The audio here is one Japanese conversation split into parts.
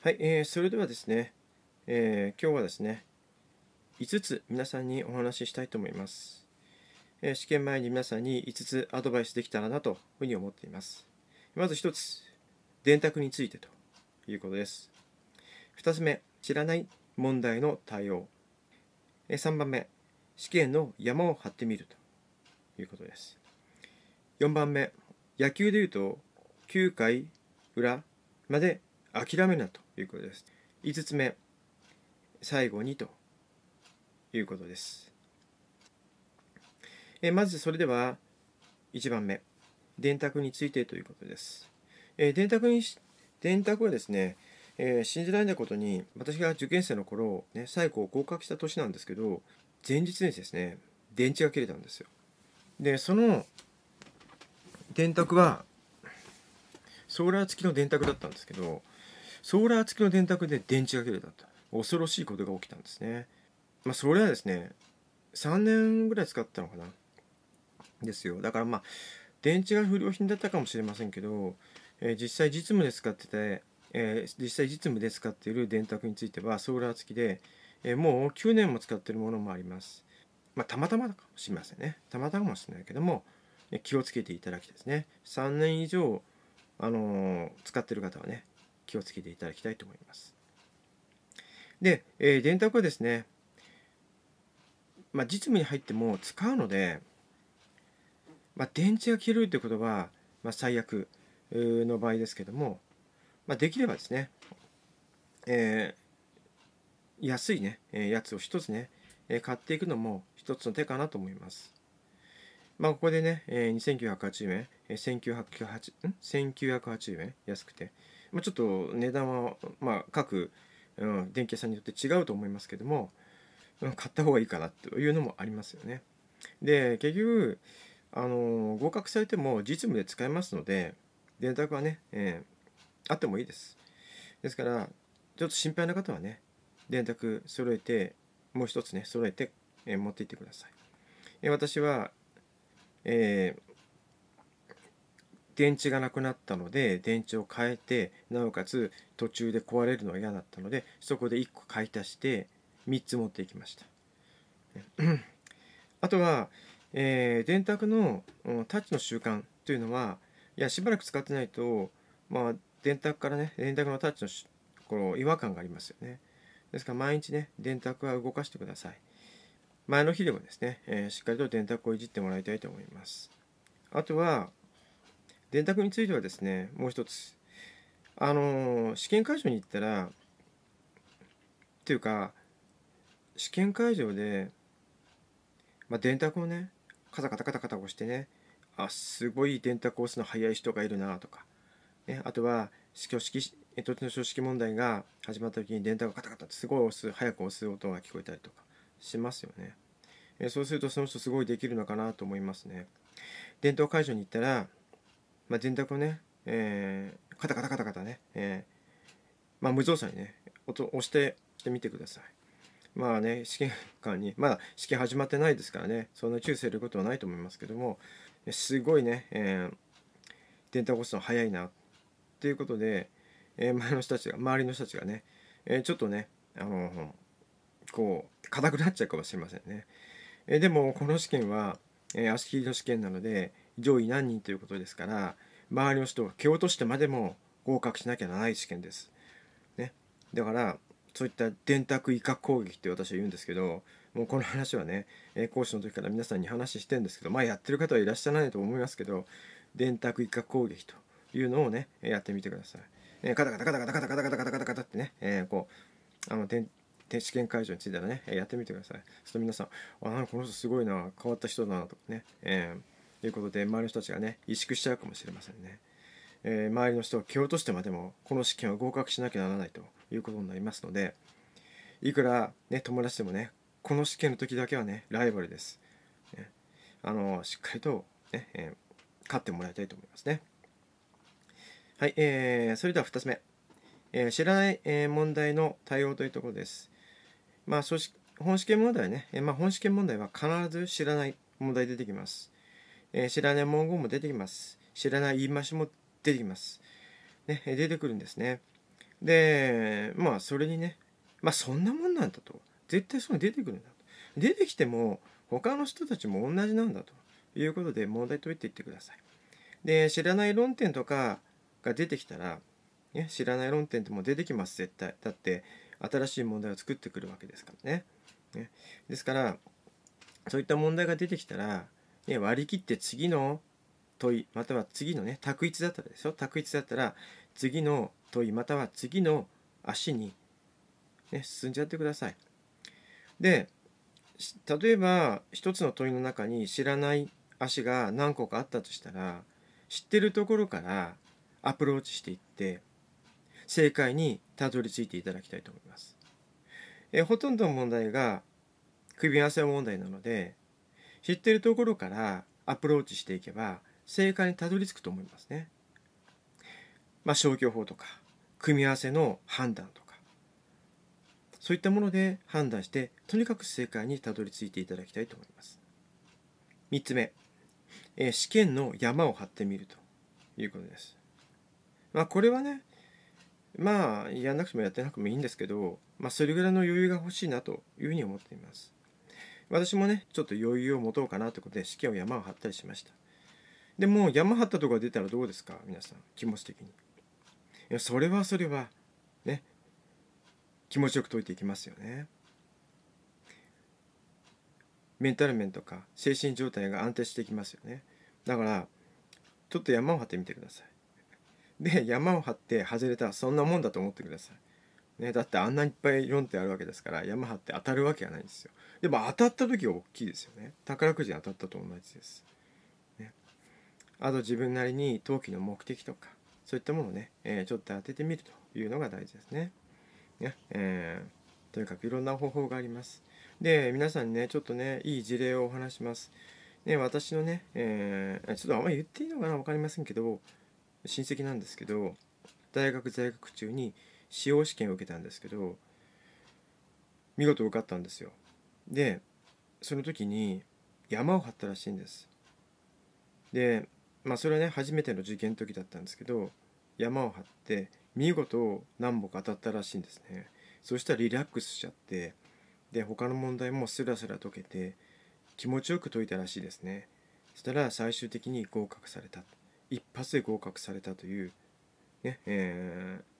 はい、えー、それではですね、えー、今日はですね、5つ皆さんにお話ししたいと思います。えー、試験前に皆さんに5つアドバイスできたらなというふうに思っています。まず1つ、電卓についてということです。2つ目、知らない問題の対応。えー、3番目、試験の山を張ってみるということです。4番目、野球でいうと9回裏まで諦めなということです。5つ目、最後にということです。えまずそれでは1番目、電卓についてということです。え電卓に電卓はですね、えー、信じられないことに私が受験生の頃、ね、最後合格した年なんですけど前日にですね電池が切れたんですよ。でその電卓はソーラー付きの電卓だったんですけどソーラー付きの電卓で電池が切れたと恐ろしいことが起きたんですねまあそれはですね3年ぐらい使ったのかなですよだからまあ電池が不良品だったかもしれませんけど、えー、実際実務で使ってて、えー、実際実務で使っている電卓についてはソーラー付きで、えー、もう9年も使ってるものもありますまあたまたまかもしれませんねたまたまかもしれないけども気をつけていただきですね3年以上、あの使ってる方はね気をつけていただきたいと思います。で、えー、電卓はですね、まあ、実務に入っても使うので、まあ、電池が切れるということは、まあ、最悪の場合ですけども、まあ、できればですね、えー、安いね、えやつを一つね、え買っていくのも一つの手かなと思います。まあ、ここでね、え2980円、え 1980, 1980円安くて、まあ、ちょっと値段は、まあ、各、うん、電気屋さんによって違うと思いますけども、うん、買った方がいいかなというのもありますよね。で結局あの合格されても実務で使えますので電卓はね、えー、あってもいいです。ですからちょっと心配な方はね電卓揃えてもう一つね揃えて、えー、持っていってください。えー、私は、えー電池がなくなったので電池を変えてなおかつ途中で壊れるのが嫌だったのでそこで1個買い足して3つ持っていきましたあとは、えー、電卓のタッチの習慣というのはいやしばらく使ってないと、まあ、電卓からね電卓のタッチのこの違和感がありますよねですから毎日ね電卓は動かしてください前の日でもですね、えー、しっかりと電卓をいじってもらいたいと思いますあとは電卓についてはですねもう一つあの試験会場に行ったらっていうか試験会場で、まあ、電卓をねカタカタカタカタ押してねあすごい電卓を押すの早い人がいるなとか、ね、あとは挙式土地の書式問題が始まった時に電卓をカタカタってすごい押す早く押す音が聞こえたりとかしますよね。そうするとその人すごいできるのかなと思いますね。電卓会場に行ったらまあ、電卓をね、えー、カタカタカタカタね、えー、まあ、無造作にね、音押してみてください。まあね、試験官に、まだ試験始まってないですからね、そんな注意することはないと思いますけども、すごいね、えー、電卓押すの早いな、っていうことで、えー、前の人たちが、周りの人たちがね、えー、ちょっとね、あのこう、硬くなっちゃうかもしれませんね。えでも、この試験は、え足切りの試験なので、上位何人ということですから周りの人が蹴落としてまでも合格しなきゃならない試験です。ね、だからそういった電卓威嚇攻撃って私は言うんですけどもうこの話はね講師の時から皆さんに話してるんですけどまあやってる方はいらっしゃらないと思いますけど電卓威嚇攻撃というのをねやってみてください。えー、カタカタカタカタカタカタカタカタカタってね、えー、こうあの電試験会場についてはねやってみてください。ちょっと皆さん「あなんかこの人すごいな変わった人だな」とかね、えーということで、周りの人たちがね、萎縮しちゃうかもしれませんね。えー、周りの人を蹴落としてまでも、この試験は合格しなきゃならないということになりますので、いくら、ね、友達でもね、この試験の時だけはね、ライバルです。ね、あのしっかりとね、えー、勝ってもらいたいと思いますね。はい、えー、それでは2つ目。えー、知らない、えー、問題の対応というところです。まあ、本試験問題ね、えー、まあ、本試験問題は必ず知らない問題出てきます。え知らない文言も出てきます。知らない言い回しも出てきます。ね、出てくるんですね。で、まあ、それにね、まあ、そんなもんなんだと。絶対そうの出てくるんだと。出てきても、他の人たちも同じなんだということで、問題解いていってください。で、知らない論点とかが出てきたら、ね、知らない論点ってもう出てきます、絶対。だって、新しい問題を作ってくるわけですからね。ねですから、そういった問題が出てきたら、ね、割り切って次の問いまたは次のね択一だったらですよ択一だったら次の問いまたは次の足に、ね、進んじゃってください。で例えば一つの問いの中に知らない足が何個かあったとしたら知ってるところからアプローチしていって正解にたどり着いていただきたいと思います。えほとんどの問題が組み合わせ問題なので知ってるところからアプローチしていけば正解にたどり着くと思いますね。まあ、消去法とか組み合わせの判断とかそういったもので判断してとにかく正解にたどり着いていただきたいと思います。3つ目、えー、試験の山を張ってみるということです。まあ、これはねまあやんなくてもやってなくてもいいんですけど、まあ、それぐらいの余裕が欲しいなというふうに思っています。私もね、ちょっと余裕を持とうかなということで、試験を山を張ったりしました。でも、山張ったとこが出たらどうですか皆さん、気持ち的に。いや、それはそれは、ね、気持ちよく解いていきますよね。メンタル面とか精神状態が安定していきますよね。だから、ちょっと山を張ってみてください。で、山を張って外れたらそんなもんだと思ってください。ね、だってあんないっぱい4点あるわけですからヤマハって当たるわけがないんですよでも当たった時は大きいですよね宝くじ当たったと同じです、ね、あと自分なりに投機の目的とかそういったものをね、えー、ちょっと当ててみるというのが大事ですねね、えー、とにかくいろんな方法がありますで皆さんにねちょっとねいい事例をお話しますね、私のね、えー、ちょっとあんまり言っていいのかな分かりませんけど親戚なんですけど大学在学中に司法試験を受けたんですけど見事受かったんですよでその時に山を張ったらしいんですでまあそれはね初めての受験の時だったんですけど山を張って見事何本か当たったらしいんですねそしたらリラックスしちゃってで他の問題もスラスラ解けて気持ちよく解いたらしいですねそしたら最終的に合格された一発で合格されたというねえー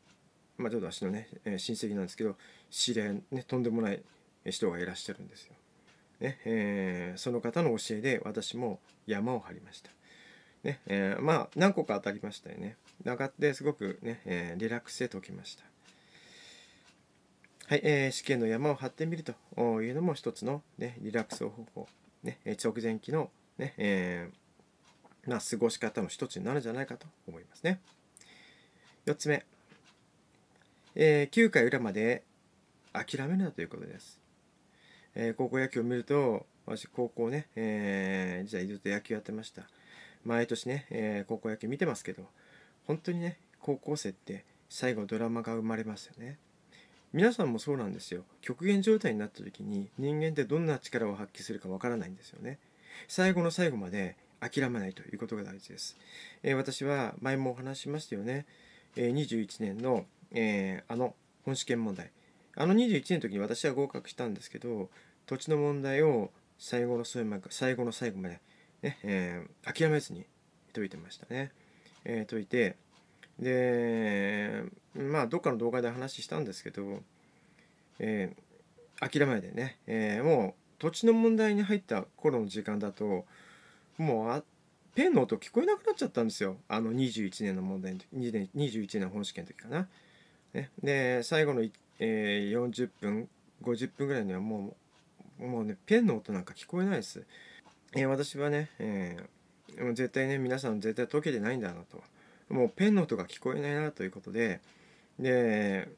まあ、ちょうど私のね、えー、親戚なんですけど知り合い、ね、とんでもない人がいらっしゃるんですよ。ねえー、その方の教えで私も山を張りました。ねえー、まあ何個か当たりましたよね。上がってすごくね、えー、リラックスして解きました。はい、えー、試験の山を張ってみるというのも一つの、ね、リラックス方法、ね、直前期のね、ねえーまあ、過ごし方の一つになるんじゃないかと思いますね。4つ目えー、9回裏まで諦めるなということです。えー、高校野球を見ると、私、高校ね、えー、時代ずっと野球やってました。毎年ね、えー、高校野球見てますけど、本当にね、高校生って最後ドラマが生まれますよね。皆さんもそうなんですよ。極限状態になった時に人間ってどんな力を発揮するかわからないんですよね。最後の最後まで諦めないということが大事です。えー、私は前もお話しましたよね。えー、21年のえー、あの本試験問題あの21年の時に私は合格したんですけど土地の問題を最後の最後まで最後の最後までね、えー、諦めずに解いてましたね、えー、解いてでまあどっかの動画で話したんですけど、えー、諦めないでね、えー、もう土地の問題に入った頃の時間だともうペンの音聞こえなくなっちゃったんですよあの21年の問題の21年本試験の時かな。ね、で最後の、えー、40分50分ぐらいにはもうもうねペンの音なんか聞こえないです、えー、私はね、えー、絶対ね皆さん絶対解けてないんだなともうペンの音が聞こえないなということでで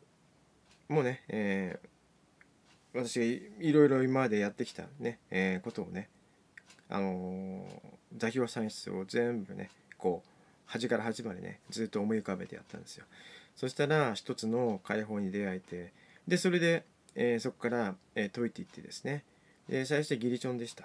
もうね、えー、私がいろいろ今までやってきたね、えー、ことをねあのー、座標算出を全部ねこう端から端までねずっと思い浮かべてやったんですよ。そしたら一つの解放に出会えてでそれで、えー、そこから、えー、解いていってですねで最初はギリチョンでした。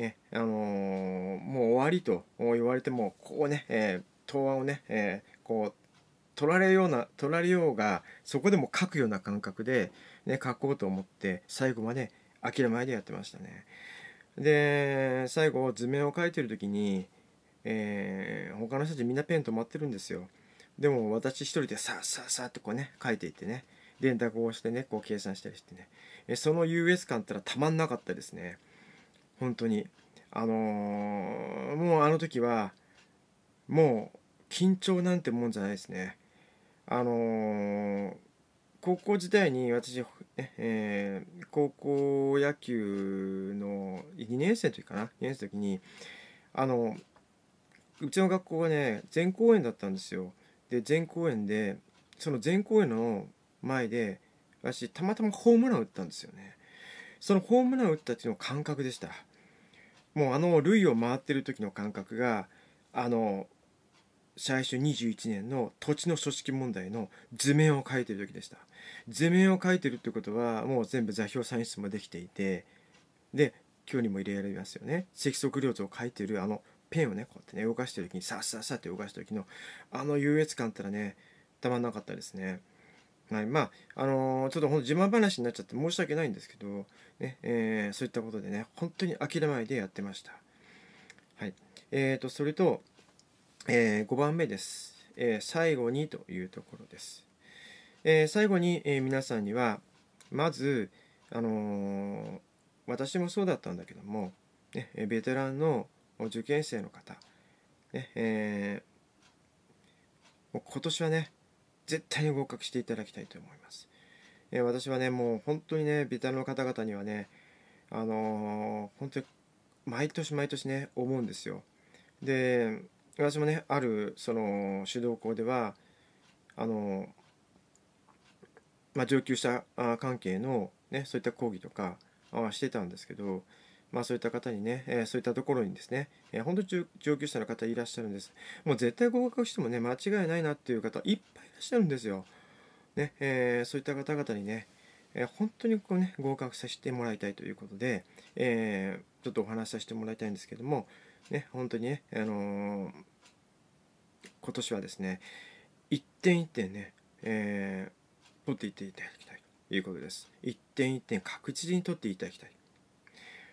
えあのー、もう終わりと言われてもこうね、えー、答案をね、えー、こう取られような取られようがそこでも書くような感覚で、ね、書こうと思って最後まで諦めでやってましたね。で最後図面を書いてる時に、えー、他の人たちみんなペン止まってるんですよ。でも私一人でさあさあさあってこうね書いていってね電卓をしてねこう計算したりしてねえその US 感ったらたまんなかったですね本当にあのー、もうあの時はもう緊張なんてもんじゃないですねあのー、高校時代に私、えー、高校野球の2年生の時かな2年生の時にあのうちの学校がね全公演だったんですよで全公演でその全公演の前で私たまたまホームラン打ったんですよねそのホームラン打った時の感覚でしたもうあの塁を回ってる時の感覚があの最初21年の土地の組織問題の図面を書いてる時でした図面を書いてるってことはもう全部座標算出もできていてで距離も入れられますよね積測量図を書いてるあのペンをねこうやってね動かしてる時にさっさっさって動かした時のあの優越感ったらねたまんなかったですね。はい、まあ、あのー、ちょっとほんと自慢話になっちゃって申し訳ないんですけど、ねえー、そういったことでね、本当に諦めないでやってました。はい。えっ、ー、と、それと、え5番目です、え最後にというところです。え最後に、え皆さんには、まず、あの私もそうだったんだけども、ね、ベテランの受験生の方、ねえー、もう今年はね、絶対に合格していただきたいと思います。えー、私はね、もう本当にね、ビタルの方々にはね、あのー、本当に毎年毎年ね、思うんですよ。で、私もね、あるその指導校では、あのー、まあ、上級者関係の、ね、そういった講義とかしてたんですけど、まあ、そういった方にね、えそういったところにですね、えー、本当に上級者の方いらっしゃるんです。もう絶対合格してもね、間違いないなっていう方、いっぱいいらっしゃるんですよ。ね、えそういった方々にね、え本当にこうね、合格させてもらいたいということで、えちょっとお話しさせてもらいたいんですけども、ね、本当にね、あの今年はですね、一点一点ね、えー、取っていっていただきたいということです。一点一点確実に取っていただきたい。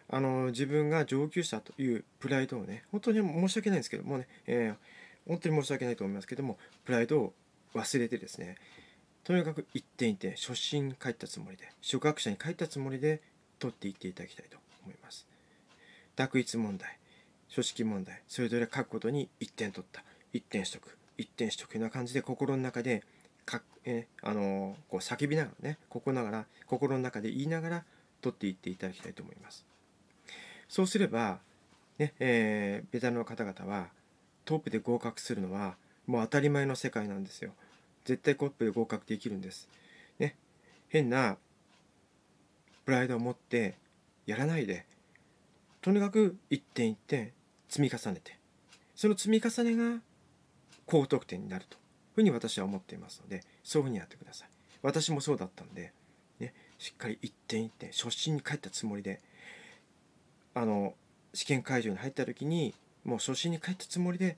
あの自分が上級者というプライドをね本当に申し訳ないんですけどもね、えー、本当に申し訳ないと思いますけどもプライドを忘れてですねとにかく一点一点初心に帰ったつもりで初学者に帰ったつもりで取っていっていただきたいと思います択一問題書式問題それぞれ書くことに1点取った1点取得1点取得ような感じで心の中でか、えあのー、こう叫びながらねここながら心の中で言いながら取っていっていただきたいと思いますそうすれば、ねえー、ベタの方々はトップで合格するのはもう当たり前の世界なんですよ。絶対トップで合格できるんです。ね、変なプライドを持ってやらないでとにかく一点一点積み重ねてその積み重ねが高得点になるというふうに私は思っていますのでそういうふうにやってください。私もそうだったんで、ね、しっかり一点一点初心に帰ったつもりであの試験会場に入った時にもう初心に帰ったつもりで、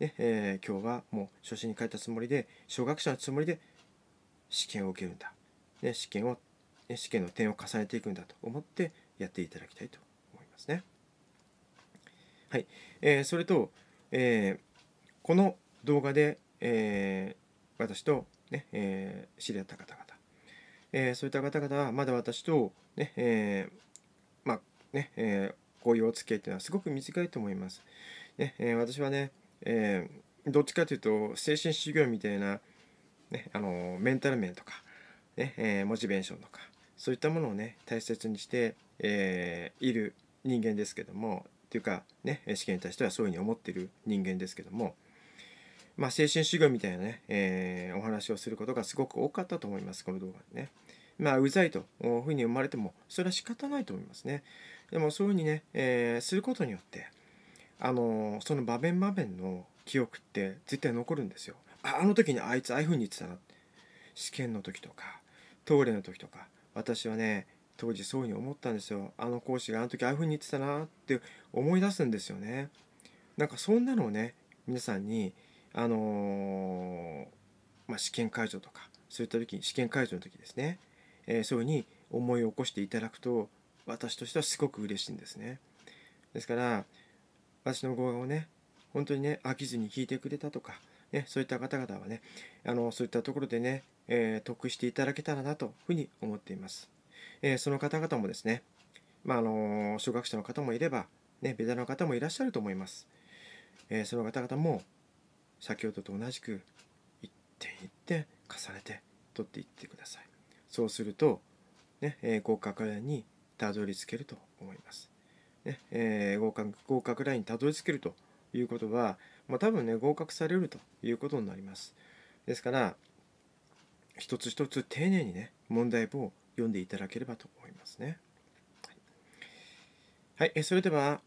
ねえー、今日はもう初心に帰ったつもりで小学者のつもりで試験を受けるんだ、ね、試験を、ね、試験の点を重ねていくんだと思ってやっていただきたいと思いますね。はい、えー、それと、えー、この動画で、えー、私とね、えー、知り合った方々、えー、そういった方々はまだ私とね、ねえーまあ、ね、えー、こういうお付き合いっていうのはすごく短いと思います。ね、えー、私はね、えー、どっちかというと、精神修行みたいな、ね、あのメンタル面とか、ね、えモチベーションとか、そういったものをね、大切にして、えいる人間ですけども、っていうか、ね、試験に対してはそういうふうに思ってる人間ですけども、まあ、精神修行みたいなね、えー、お話をすることがすごく多かったと思います、この動画でね。まあ、うざいというふうに生まれても、それは仕方ないと思いますね。でもそういうふうにね、えー、することによって、あのー、その場面場面の記憶って絶対残るんですよ。ああの時にあいつああいうふうに言ってたな試験の時とかトイレの時とか私はね当時そういうふうに思ったんですよあの講師があの時ああいうふうに言ってたなって思い出すんですよねなんかそんなのをね皆さんにあのー、まあ、試験会場とかそういった時に試験会場の時ですね、えー、そういうふうに思い起こしていただくと私としてはすごく嬉しいんですね。ですから私の動画をね本当にね飽きずに聞いてくれたとか、ね、そういった方々はねあのそういったところでね、えー、得していただけたらなというふうに思っています。えー、その方々もですね、まあ、あの初学者の方もいれば、ね、ベタの方もいらっしゃると思います。えー、その方々も先ほどと同じく一点一点重ねて取っていってください。そうすると、ねえ合格にたどり着けると思います。ねえー、合格合格ラインにたどり着けるということは、まあ、多分ね合格されるということになります。ですから一つ一つ丁寧にね問題文を読んでいただければと思いますね。はい、はい、それでは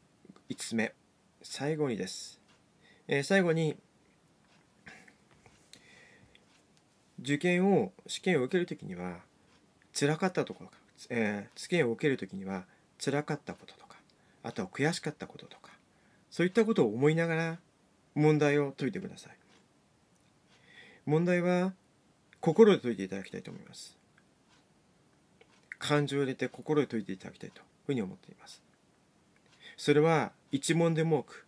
5つ目最後にです。えー、最後に受験を試験を受けるときには辛かったところかえー、試けを受ける時にはつらかったこととかあとは悔しかったこととかそういったことを思いながら問題を解いてください問題は心で解いていただきたいと思います感情を入れて心で解いていただきたいというふうに思っていますそれは一問でも多く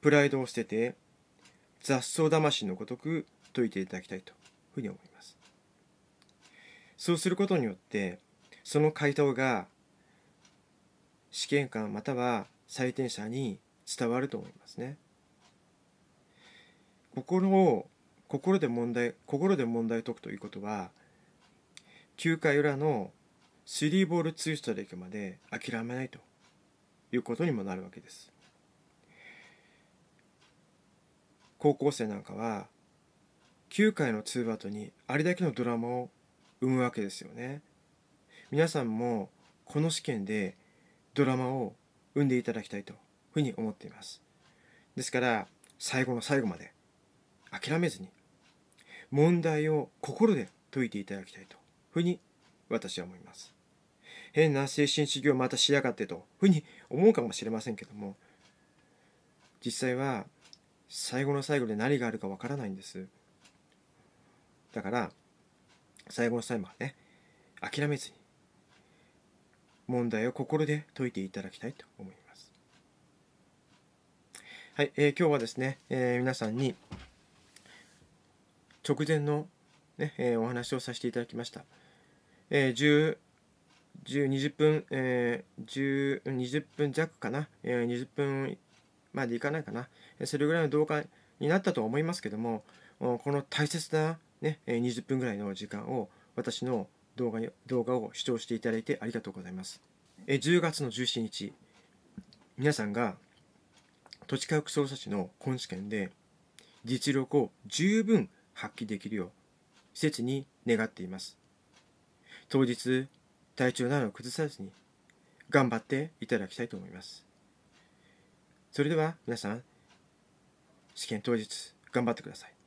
プライドを捨てて雑草魂のごとく解いていただきたいというふうに思いますそうすることによってその回答が試験官または採点者に伝わると思いますね。心を心で問題心で問題を解くということは9回裏の3ボール2ストライクまで諦めないということにもなるわけです。高校生なんかは9回の2バートにあれだけのドラマを生むわけですよね。皆さんもこの試験でドラマを生んでいただきたいというふうに思っていますですから最後の最後まで諦めずに問題を心で解いていただきたいというふうに私は思います変な精神修行またしやがってというふうに思うかもしれませんけども実際は最後の最後で何があるかわからないんですだから最後の最後までね諦めずに問題を心で解いていただきたいと思います。はい、えー、今日はですね、えー、皆さんに直前のね、えー、お話をさせていただきました。えー、10 20分、えー、10 20分弱かな、えー、20分までいかないかな、それぐらいの動画になったと思いますけども、この大切な、ね、20分ぐらいの時間を私の動画動画を視聴していただいてありがとうございます。え10月の17日、皆さんが土地科学捜査士の本試験で実力を十分発揮できるよう切に願っています。当日、体調などを崩さずに頑張っていただきたいと思います。それでは皆さん、試験当日頑張ってください。